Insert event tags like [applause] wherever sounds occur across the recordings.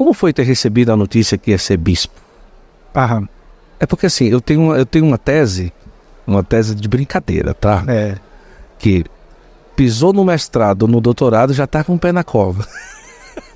Como foi ter recebido a notícia que ia ser bispo? Aham. É porque assim, eu tenho, uma, eu tenho uma tese, uma tese de brincadeira, tá? É. Que pisou no mestrado, no doutorado, já tá com o pé na cova. [laughs]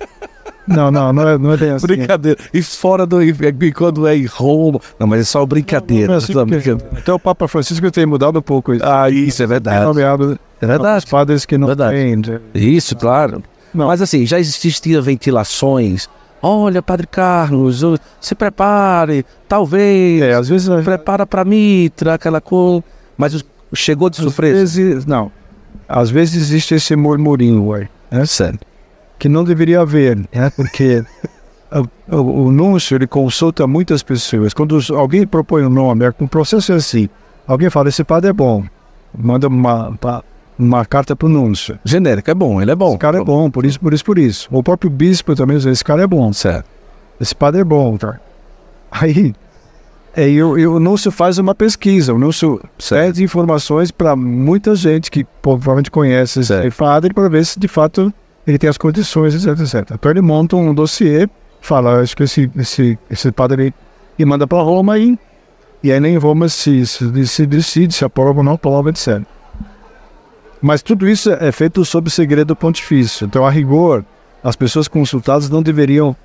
Não, não, não é, não é bem assim. Brincadeira. E fora do. E quando é em Roma. Não, mas é só brincadeira. Não, não é assim até o Papa Francisco tem mudado um pouco isso. Ah, isso é verdade. É nomeado é verdade. padres que não verdade. Têm. Né? Isso, claro. Não. Mas assim, já existiam ventilações Olha, Padre Carlos, se prepare, talvez. É, às vezes. Prepara para Mitra, aquela coisa. Mas chegou de surpresa? Às vezes, não. Às vezes existe esse murmurinho, ué. É né? certo. Que não deveria haver, né? Porque [laughs] o, o, o Núncio, ele consulta muitas pessoas. Quando alguém propõe um nome, o é um processo é assim. Alguém fala, esse padre é bom. Manda uma, uma carta para o Núncio. Genérica, é bom, ele é bom. Esse cara é bom, por isso, por isso, por isso. O próprio bispo também, esse cara é bom. Certo. Esse padre é bom, tá? Aí, é, e, o, e o Núncio faz uma pesquisa, o Núncio pede informações para muita gente que provavelmente conhece esse padre para ver se de fato ele tem as condições, etc, etc. Então ele monta um dossiê, fala, acho que esse, esse, esse padre e manda para Roma aí e aí nem Roma se, se, se decide se aprova ou não aprova, etc. Mas tudo isso é feito sob segredo pontifício. Então, a rigor, as pessoas consultadas não deveriam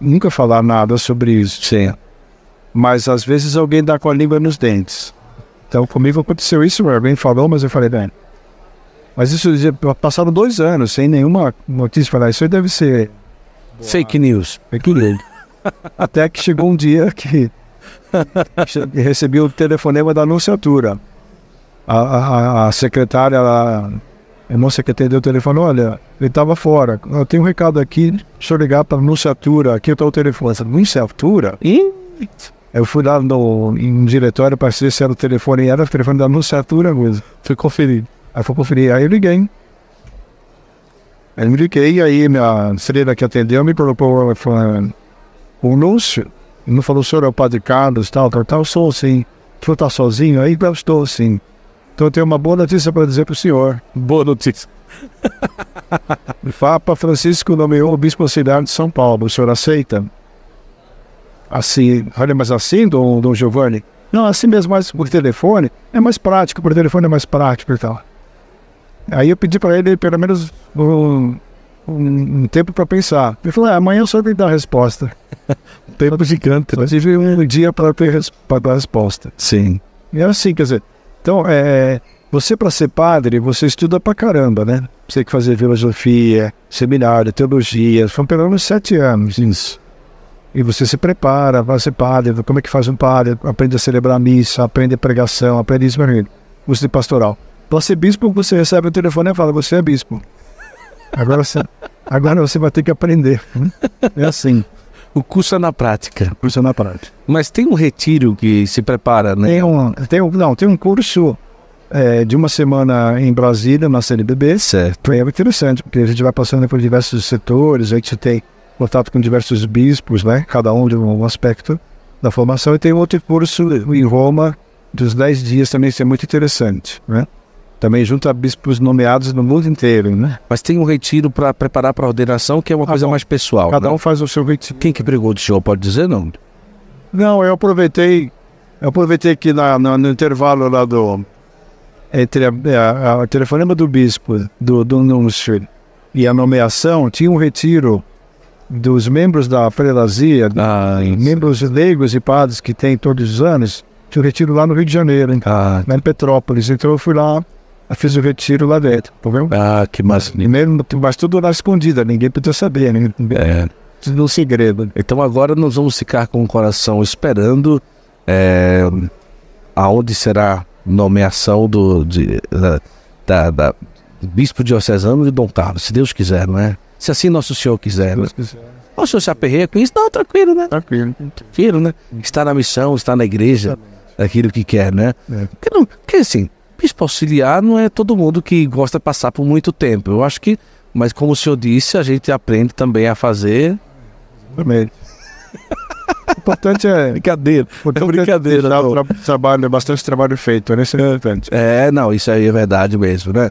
nunca falar nada sobre isso. Sim. Mas às vezes alguém dá com a língua nos dentes. Então, comigo aconteceu isso, alguém falou, mas eu falei, bem. Mas isso passaram dois anos sem nenhuma notícia falar isso aí deve ser Boa. fake news. Fake news. Até que chegou um dia que [laughs] recebi o telefonema da anunciatura a, a, a secretária, a irmã secretária deu o telefone, olha, ele estava fora. Eu tenho um recado aqui, deixa eu ligar para a anunciatura, aqui está o telefone. Nunciatura? Ih! Eu fui lá no, um diretório para ver se era o telefone, era o telefone da anunciatura mesmo. Fui conferir. Aí fui conferir, aí eu liguei. Aí me liguei, aí minha freira que atendeu me colocou falando, o Lúcio, não falou, o senhor é o padre Carlos, tal, tal, tal, sou sim. O senhor está sozinho? Aí eu estou sim. Então eu tenho uma boa notícia para dizer para o senhor. Boa notícia. [laughs] o Papa Francisco nomeou o bispo auxiliar de São Paulo. O senhor aceita? Assim, olha, mas assim, Dom, Dom Giovanni? Não, assim mesmo, mas por telefone é mais prático, por telefone é mais prático e tal. Aí eu pedi para ele pelo menos um, um, um tempo para pensar. Ele falou: ah, amanhã o senhor me dar a resposta. [laughs] tempo gigante. Né? Só tive um dia para ter res dar a resposta. Sim. E é assim, quer dizer, então, é, você para ser padre, você estuda pra caramba, né? Você tem que fazer filosofia, seminário, teologia. Foram pelo menos sete anos isso. E você se prepara para ser padre. Como é que faz um padre? Aprende a celebrar a missa, aprende a pregação, aprende isso, meu Você de pastoral. Para ser é bispo, você recebe o telefone e fala: Você é bispo. Agora você, agora você vai ter que aprender. Né? [laughs] É assim. O curso é na prática. O curso é na prática. Mas tem um retiro que se prepara, né? Tem um, tem um, não, tem um curso é, de uma semana em Brasília, na CNBB. Certo. É interessante, porque a gente vai passando por diversos setores, a gente tem contato com diversos bispos, né? Cada um de um aspecto da formação. E tem outro curso em Roma, dos 10 dias também, isso é muito interessante, né? também junto a bispos nomeados no mundo inteiro, né? Mas tem um retiro para preparar para a ordenação, que é uma ah, coisa bom, mais pessoal. Cada né? um faz o seu retiro. Quem que brigou do senhor pode dizer não? Não, eu aproveitei, eu aproveitei que na, na no intervalo lá do entre a, a, a telefonema do bispo do do Núncio e a nomeação tinha um retiro dos membros da prelazia, ah, membros leigos e padres que tem todos os anos, tinha um retiro lá no Rio de Janeiro, em, ah. em Petrópolis. Então eu fui lá eu fiz o retiro lá dentro, tá vendo? Ah, que massa. mesmo, mas tudo na escondida, ninguém podia saber, né? É. Tudo um segredo. Então agora nós vamos ficar com o coração esperando é, aonde será nomeação do de, da, da, da bispo diocesano de Dom Carlos, se Deus quiser, não é? Se assim nosso senhor quiser. Se Deus né? quiser. O senhor se aperreia com isso? Não, tranquilo, né? Tranquilo. Tranquilo, né? Está na missão, está na igreja, aquilo que quer, né? É. Porque, não, porque assim, Bispo auxiliar não é todo mundo que gosta de passar por muito tempo. Eu acho que, mas como o senhor disse, a gente aprende também a fazer. Exatamente. [laughs] O importante é brincadeira. É brincadeira. É tra trabalho, é bastante trabalho feito, né? Isso é, é importante. É, não, isso aí é verdade mesmo, né?